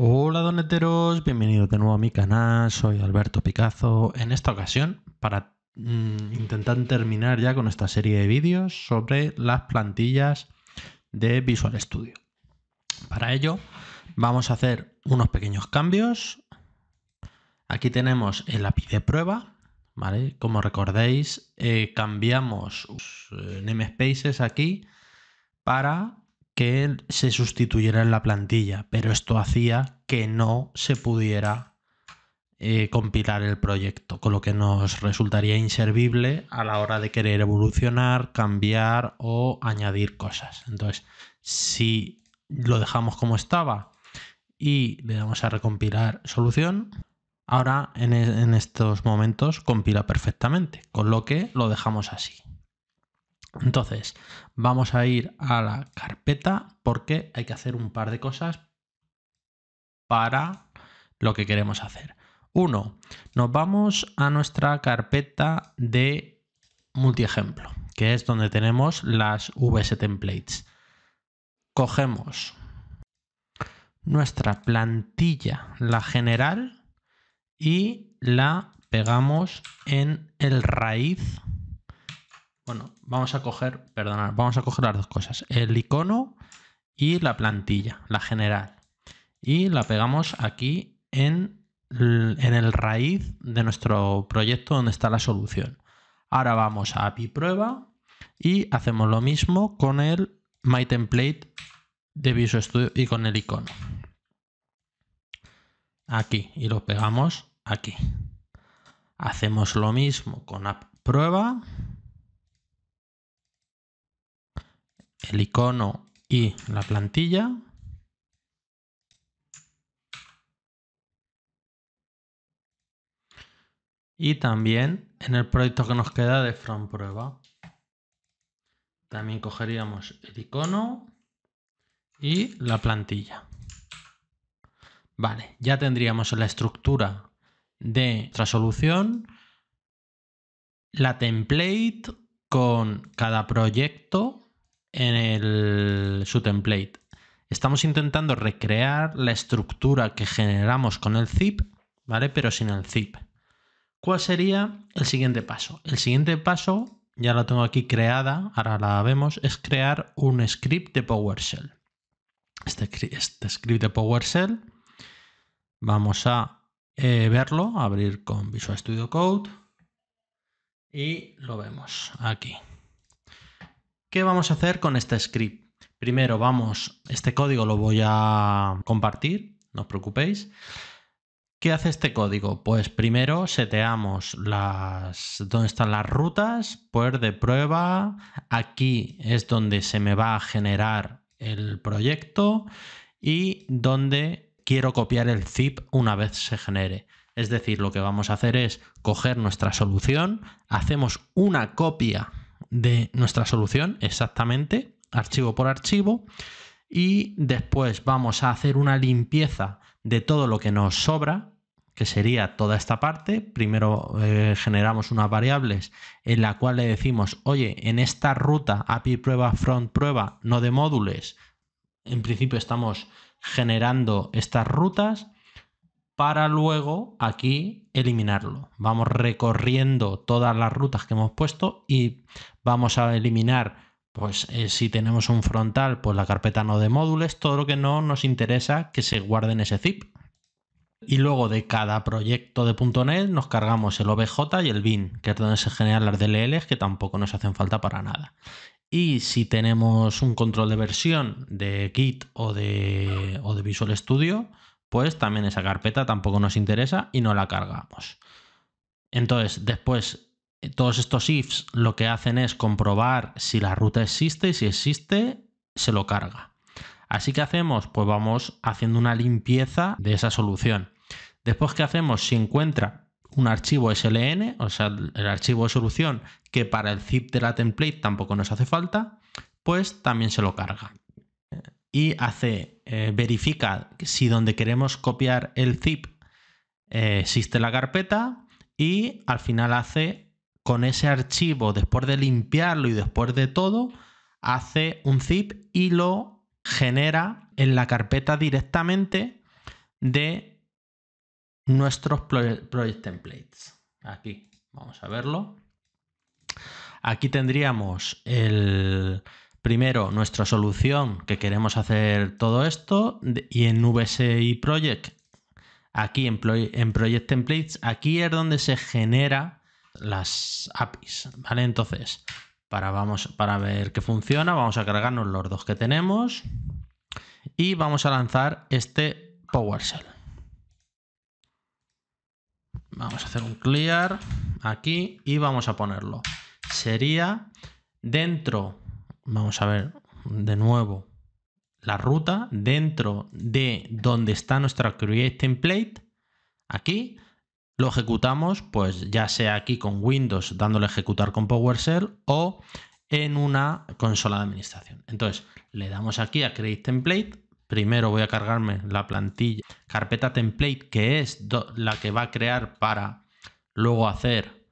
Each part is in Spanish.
Hola doneteros, bienvenidos de nuevo a mi canal, soy Alberto Picazo. En esta ocasión, para mm, intentar terminar ya con esta serie de vídeos sobre las plantillas de Visual Studio. Para ello, vamos a hacer unos pequeños cambios. Aquí tenemos el API de prueba, ¿vale? Como recordéis, eh, cambiamos eh, namespaces aquí para que se sustituyera en la plantilla, pero esto hacía que no se pudiera eh, compilar el proyecto, con lo que nos resultaría inservible a la hora de querer evolucionar, cambiar o añadir cosas. Entonces, si lo dejamos como estaba y le damos a recompilar solución, ahora en e-, estos momentos compila perfectamente, con lo que lo dejamos así. Entonces, vamos a ir a la carpeta porque hay que hacer un par de cosas para lo que queremos hacer. Uno, nos vamos a nuestra carpeta de multiejemplo, que es donde tenemos las VS templates. Cogemos nuestra plantilla, la general, y la pegamos en el raíz bueno, vamos a coger, perdonad, vamos a coger las dos cosas, el icono y la plantilla, la general. Y la pegamos aquí en, el raíz de nuestro proyecto donde está la solución. Ahora vamos a API prueba y hacemos lo mismo con el My Template de Visual Studio y con el icono. Aquí y lo pegamos aquí. Hacemos lo mismo con app prueba el icono y la plantilla. Y también en el proyecto que nos queda de front prueba. También cogeríamos el icono y la plantilla. Vale, ya tendríamos la estructura de nuestra solución, la template con cada proyecto en el, su template. Estamos intentando recrear la estructura que generamos con el zip, ¿vale? Pero sin el zip. ¿Cuál sería el siguiente paso? El siguiente paso, ya la tengo aquí creada, ahora la vemos, es crear un script de PowerShell. Este, este script de PowerShell, vamos a eh, verlo, abrir con Visual Studio Code y lo vemos aquí. ¿Qué vamos a hacer con este script? Primero vamos, este código lo voy a compartir, no os preocupéis. ¿Qué hace este código? Pues primero seteamos las dónde están las rutas, poder pues de prueba. Aquí es donde se me va a generar el proyecto y donde quiero copiar el zip una vez se genere. Es decir, lo que vamos a hacer es coger nuestra solución, hacemos una copia de nuestra solución exactamente, archivo por archivo, y después vamos a hacer una limpieza de todo lo que nos sobra, que sería toda esta parte. Primero eh, generamos unas variables en la cual le decimos, oye, en esta ruta API prueba, front prueba, no de módules, en principio estamos generando estas rutas para luego aquí eliminarlo. Vamos recorriendo todas las rutas que hemos puesto y vamos a eliminar pues eh, si tenemos un frontal, pues la carpeta no de módulos, todo lo que no nos interesa que se guarde en ese zip. Y luego de cada proyecto de .NET nos cargamos el OBJ y el bin, que es donde se generan las DLLs que tampoco nos hacen falta para nada. Y si tenemos un control de versión de Git o de Visual Studio, pues también esa carpeta tampoco nos interesa y no la cargamos. Entonces, después, eh, todos estos ifs lo que hacen es comprobar si la ruta existe y si existe, se lo carga. Así que hacemos, pues vamos haciendo una limpieza de esa solución. Después, ¿qué hacemos? Si encuentra un archivo SLN, o sea, el archivo de solución que para el zip de la template tampoco nos hace falta, pues también se lo carga y hace, eh, verifica si donde queremos copiar el zip eh, existe la carpeta y al final hace con ese archivo, después de limpiarlo y después de todo, hace un zip y lo genera en la carpeta directamente de nuestros project templates. Aquí, vamos a verlo. Aquí tendríamos el, primero nuestra solución que queremos hacer todo esto y en VSI Project, aquí en, en Project Templates, aquí es donde se genera las APIs, ¿vale? Entonces, para, vamos, para ver que funciona, vamos a cargarnos los dos que tenemos y vamos a lanzar este PowerShell. Vamos a hacer un clear aquí y vamos a ponerlo. Sería dentro vamos a ver de nuevo la ruta dentro de donde está nuestra create template. Aquí lo ejecutamos, pues ya sea aquí con Windows dándole ejecutar con PowerShell o en una consola de administración. Entonces le damos aquí a create template. Primero voy a cargarme la plantilla carpeta template que es la que va a crear para luego hacer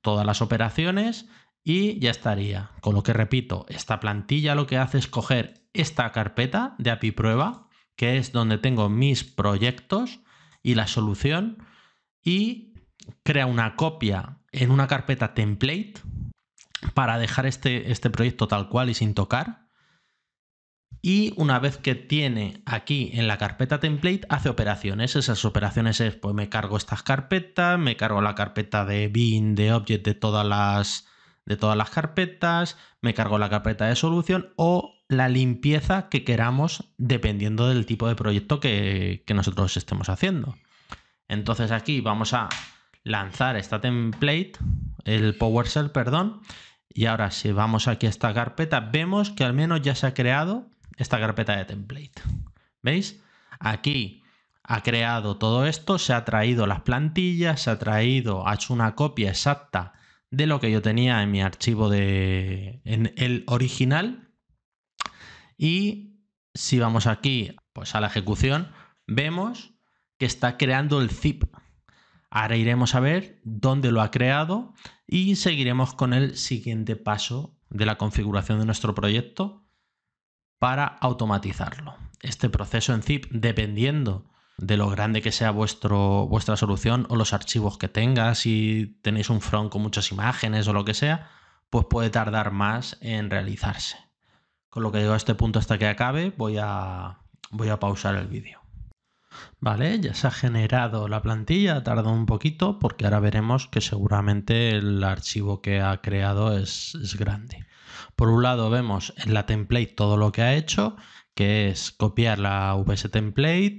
todas las operaciones y ya estaría. Con lo que repito, esta plantilla lo que hace es coger esta carpeta de API prueba, que es donde tengo mis proyectos y la solución, y crea una copia en una carpeta template para dejar este, este proyecto tal cual y sin tocar. Y una vez que tiene aquí en la carpeta template, hace operaciones. Esas operaciones es, pues me cargo estas carpetas, me cargo la carpeta de bin, de object, de todas las de todas las carpetas, me cargo la carpeta de solución o la limpieza que queramos dependiendo del tipo de proyecto que, que nosotros estemos haciendo. Entonces aquí vamos a lanzar esta template, el PowerShell, perdón, y ahora si vamos aquí a esta carpeta, vemos que al menos ya se ha creado esta carpeta de template. ¿Veis? Aquí ha creado todo esto, se ha traído las plantillas, se ha traído, ha hecho una copia exacta de lo que yo tenía en mi archivo de en el original. Y si vamos aquí, pues a la ejecución, vemos que está creando el zip. Ahora iremos a ver dónde lo ha creado y seguiremos con el siguiente paso de la configuración de nuestro proyecto para automatizarlo. Este proceso en zip, dependiendo de lo grande que sea vuestro, vuestra solución o los archivos que tenga si tenéis un front con muchas imágenes o lo que sea, pues puede tardar más en realizarse. Con lo que llego a este punto hasta que acabe, voy a, voy a pausar el vídeo. Vale, ya se ha generado la plantilla, tardó un poquito porque ahora veremos que seguramente el archivo que ha creado es, es grande. Por un lado vemos en la template todo lo que ha hecho, que es copiar la vs template,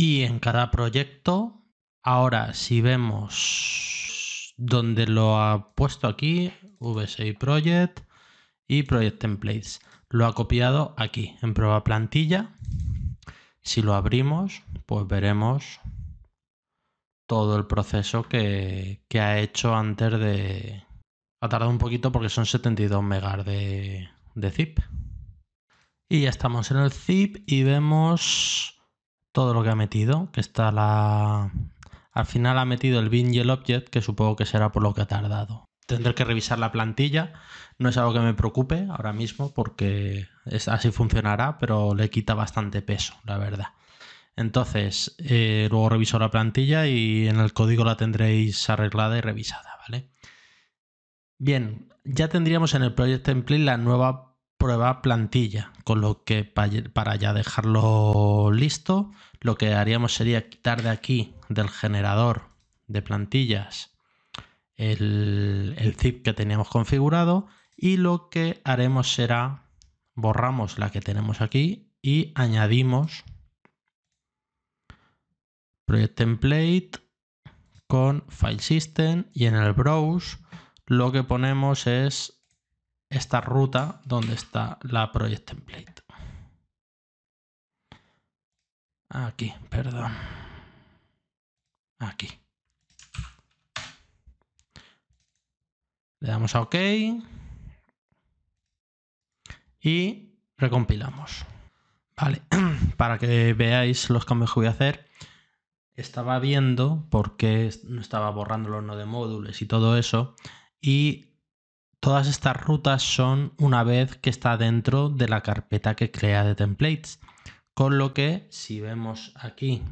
y en cada proyecto, ahora si vemos donde lo ha puesto aquí, v6 Project y Project Templates, lo ha copiado aquí en prueba plantilla. Si lo abrimos, pues veremos todo el proceso que, ha hecho antes de... Ha tardado un poquito porque son 72 megas de, de zip. Y ya estamos en el zip y vemos todo lo que ha metido, que está la... Al final ha metido el bin y el object, que supongo que será por lo que ha tardado. Tendré que revisar la plantilla, no es algo que me preocupe ahora mismo porque es, así funcionará, pero le quita bastante peso, la verdad. Entonces, eh, luego reviso la plantilla y en el código la tendréis arreglada y revisada, ¿vale? Bien, ya tendríamos en el Project Template la nueva prueba plantilla, con lo que para ya dejarlo listo, lo que haríamos sería quitar de aquí del generador de plantillas el, zip que teníamos configurado y lo que haremos será borramos la que tenemos aquí y añadimos project template con file system y en el browse lo que ponemos es esta ruta donde está la project template. Aquí, perdón. Aquí. Le damos a OK. Y recompilamos. Vale, para que veáis los cambios que voy a hacer, estaba viendo por qué estaba borrando los horno de módulos y todo eso. Y Todas estas rutas son una vez que está dentro de la carpeta que crea de templates. Con lo que si vemos aquí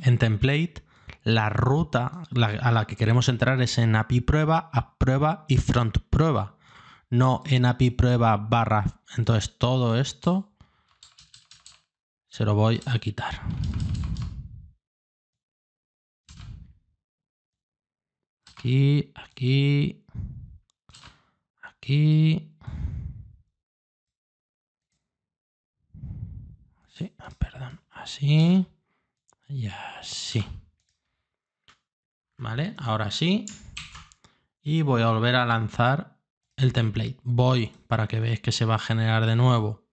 en template, la ruta a la que queremos entrar es en API prueba, a prueba y front prueba. No en API prueba barra. Entonces todo esto se lo voy a quitar. aquí, aquí, aquí. Sí, ah, perdón, así y así. Vale, ahora sí. Y voy a volver a lanzar el template. Voy, para que veáis que se va a generar de nuevo.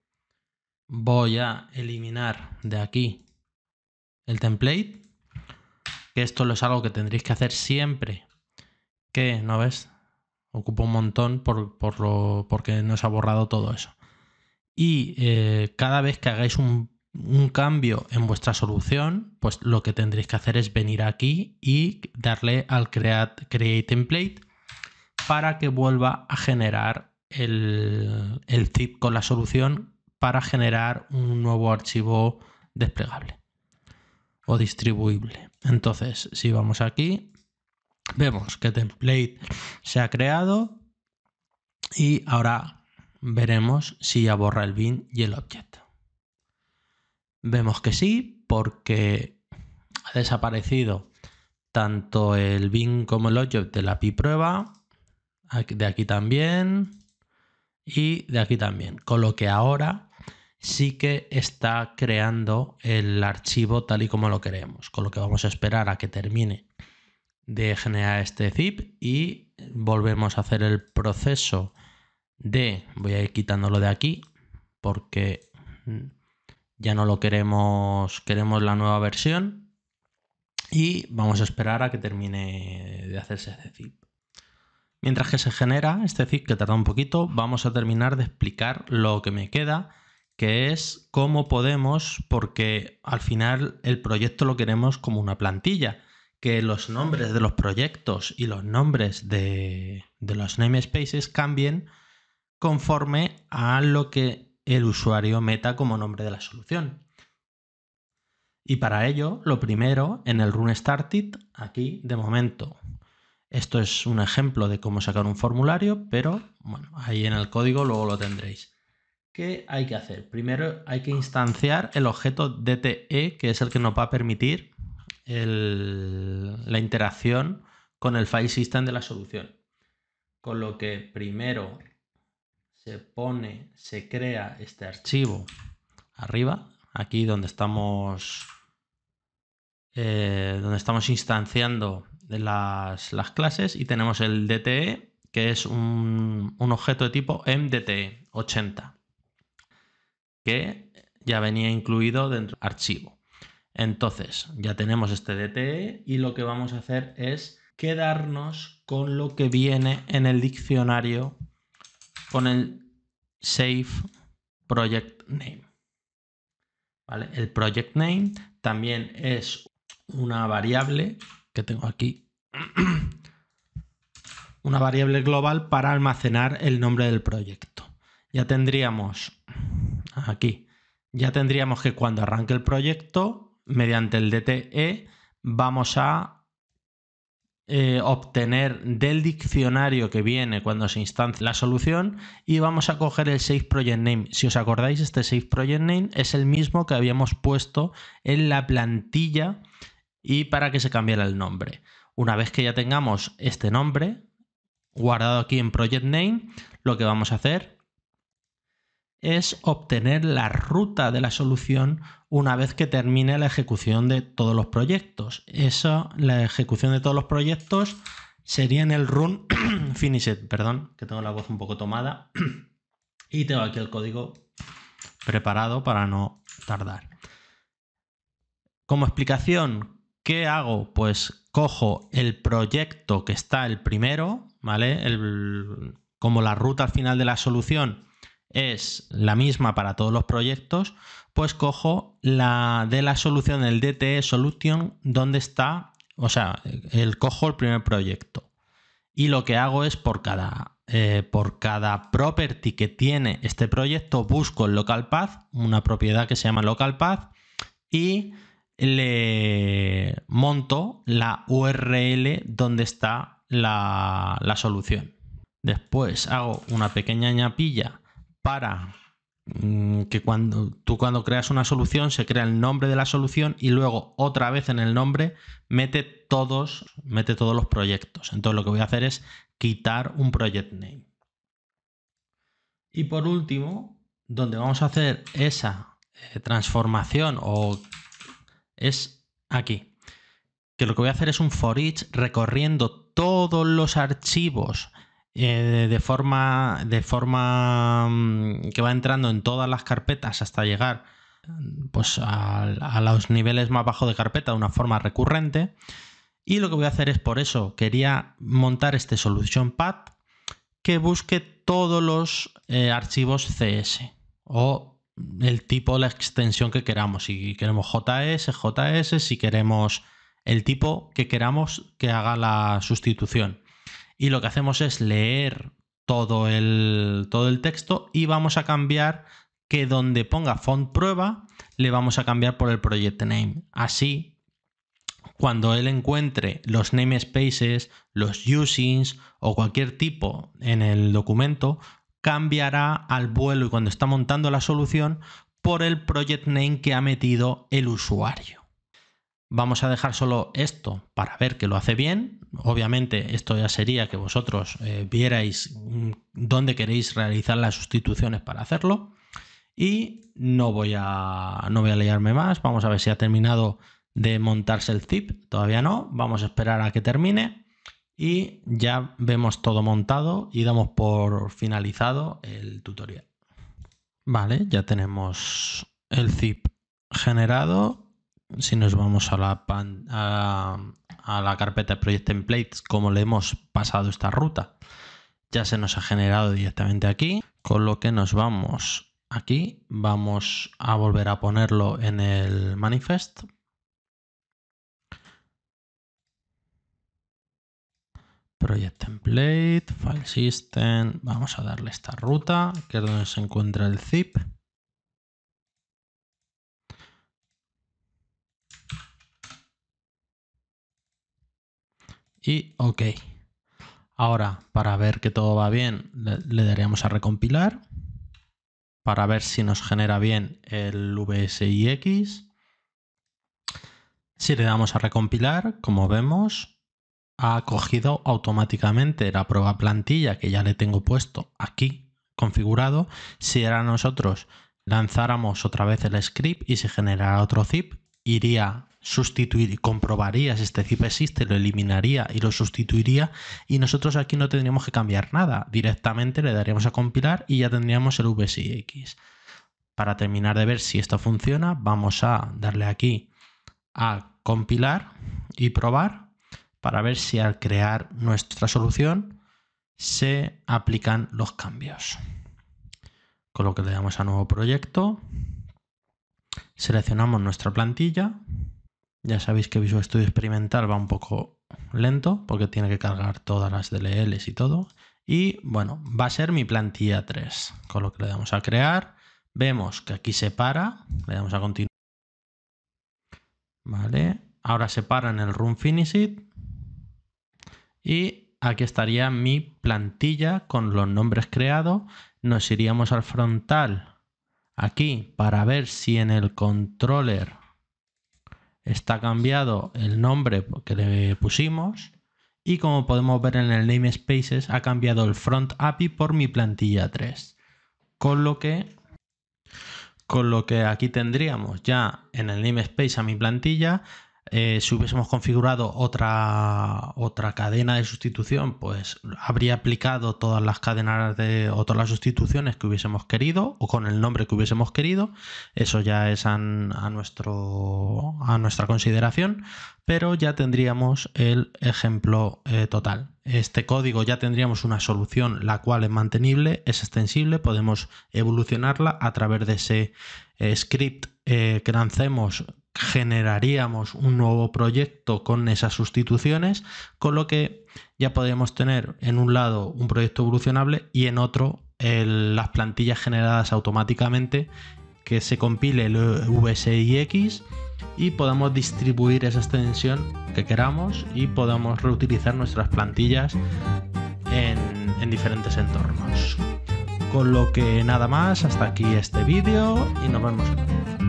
Voy a eliminar de aquí el template. Que esto es algo que tendréis que hacer siempre que, ¿No ves? Ocupa un montón por, lo, porque no se ha borrado todo eso. Y eh, cada vez que hagáis un, cambio en vuestra solución, pues lo que tendréis que hacer es venir aquí y darle al create, create template para que vuelva a generar el, el con la solución para generar un nuevo archivo desplegable o distribuible. Entonces, si vamos aquí, Vemos que template se ha creado y ahora veremos si ya borra el bin y el object. Vemos que sí, porque ha desaparecido tanto el bin como el object de la pi prueba, de aquí también y de aquí también, con lo que ahora sí que está creando el archivo tal y como lo queremos, con lo que vamos a esperar a que termine de generar este zip y volvemos a hacer el proceso de, voy a ir quitándolo de aquí porque ya no lo queremos, queremos la nueva versión y vamos a esperar a que termine de hacerse este zip. Mientras que se genera este zip que tarda un poquito, vamos a terminar de explicar lo que me queda, que es cómo podemos, porque al final el proyecto lo queremos como una plantilla que los nombres de los proyectos y los nombres de, los namespaces cambien conforme a lo que el usuario meta como nombre de la solución. Y para ello, lo primero, en el run started, aquí de momento, esto es un ejemplo de cómo sacar un formulario, pero bueno, ahí en el código luego lo tendréis. ¿Qué hay que hacer? Primero hay que instanciar el objeto DTE, que es el que nos va a permitir la interacción con el file system de la solución. Con lo que primero se pone, se crea este archivo arriba, aquí donde estamos, eh, donde estamos instanciando las, clases y tenemos el DTE, que es un, un objeto de tipo mdt 80, e, que ya venía incluido dentro del archivo. Entonces, ya tenemos este DTE y lo que vamos a hacer es quedarnos con lo que viene en el diccionario con el Save Project Name. El Project Name también es una variable que tengo aquí, una variable global para almacenar el nombre del proyecto. Ya tendríamos aquí, ya tendríamos que cuando arranque el proyecto mediante el DTE vamos a eh, obtener del diccionario que viene cuando se instancia la solución y vamos a coger el Save Project Name. Si os acordáis, este Save Project Name es el mismo que habíamos puesto en la plantilla y para que se cambiara el nombre. Una vez que ya tengamos este nombre guardado aquí en Project Name, lo que vamos a hacer es obtener la ruta de la solución una vez que termine la ejecución de todos los proyectos. Eso, la ejecución de todos los proyectos sería en el run finished, perdón, que tengo la voz un poco tomada y tengo aquí el código preparado para no tardar. Como explicación, ¿qué hago? Pues cojo el proyecto que está el primero, ¿vale? como la ruta al final de la solución es la misma para todos los proyectos, pues cojo la de la solución, el DTE Solution, donde está, o sea, el, cojo el primer proyecto. Y lo que hago es por cada, eh, por cada property que tiene este proyecto, busco el local path, una propiedad que se llama local path, y le monto la URL donde está la, la solución. Después hago una pequeña ñapilla para Mm, que cuando tú cuando creas una solución se crea el nombre de la solución y luego otra vez en el nombre mete todos, mete todos los proyectos. Entonces lo que voy a hacer es quitar un project name. Y por último, donde vamos a hacer esa eh, transformación o es aquí. Que lo que voy a hacer es un for each recorriendo todos los archivos eh, de forma, de forma mm, que va entrando en todas las carpetas hasta llegar mm, pues a, los niveles más bajos de carpeta de una forma recurrente. Y lo que voy a hacer es por eso, quería montar este solution path que busque todos los eh, archivos CS o el tipo, la extensión que queramos. Si queremos JS, JS, si queremos el tipo que queramos que haga la sustitución y lo que hacemos es leer todo el, todo el texto y vamos a cambiar que donde ponga font prueba le vamos a cambiar por el project name. Así, cuando él encuentre los namespaces, los usings o cualquier tipo en el documento, cambiará al vuelo y cuando está montando la solución por el project name que ha metido el usuario vamos a dejar solo esto para ver que lo hace bien. Obviamente esto ya sería que vosotros eh, vierais mm, dónde queréis realizar las sustituciones para hacerlo. Y no voy a, no voy a liarme más. Vamos a ver si ha terminado de montarse el zip. Todavía no. Vamos a esperar a que termine. Y ya vemos todo montado y damos por finalizado el tutorial. Vale, ya tenemos el zip generado si nos vamos a la, a, la carpeta Project Templates, como le hemos pasado esta ruta, ya se nos ha generado directamente aquí, con lo que nos vamos aquí, vamos a volver a ponerlo en el manifest. Project Template, File System, vamos a darle esta ruta, que es donde se encuentra el zip. y OK. Ahora, para ver que todo va bien, le, daríamos a recompilar. Para ver si nos genera bien el VSIX. Si le damos a recompilar, como vemos, ha cogido automáticamente la prueba plantilla que ya le tengo puesto aquí configurado. Si ahora nosotros lanzáramos otra vez el script y se generara otro zip, iría sustituir, comprobaría si este zip existe, lo eliminaría y lo sustituiría y nosotros aquí no tendríamos que cambiar nada, directamente le daríamos a compilar y ya tendríamos el vsix. Para terminar de ver si esto funciona, vamos a darle aquí a compilar y probar para ver si al crear nuestra solución se aplican los cambios. Con lo que le damos a nuevo proyecto, seleccionamos nuestra plantilla ya sabéis que Visual Studio Experimental va un poco lento porque tiene que cargar todas las DLLs y todo. Y bueno, va a ser mi plantilla 3, con lo que le damos a crear. Vemos que aquí se para, le damos a continuar. Vale, ahora se para en el Run Finish Y aquí estaría mi plantilla con los nombres creados. Nos iríamos al frontal aquí para ver si en el controller está cambiado el nombre que le pusimos y como podemos ver en el namespaces ha cambiado el front API por mi plantilla 3. Con lo que, con lo que aquí tendríamos ya en el namespace a mi plantilla eh, si hubiésemos configurado otra, otra cadena de sustitución, pues habría aplicado todas las cadenas de, o todas las sustituciones que hubiésemos querido o con el nombre que hubiésemos querido. Eso ya es a, nuestro, a nuestra consideración, pero ya tendríamos el ejemplo eh, total. Este código ya tendríamos una solución la cual es mantenible, es extensible, podemos evolucionarla a través de ese eh, script que lancemos generaríamos un nuevo proyecto con esas sustituciones, con lo que ya podríamos tener en un lado un proyecto evolucionable y en otro las plantillas generadas automáticamente que se compile el VSIX y podamos distribuir esa extensión que queramos y podamos reutilizar nuestras plantillas en, en diferentes entornos. Con lo que nada más, hasta aquí este vídeo y nos vemos.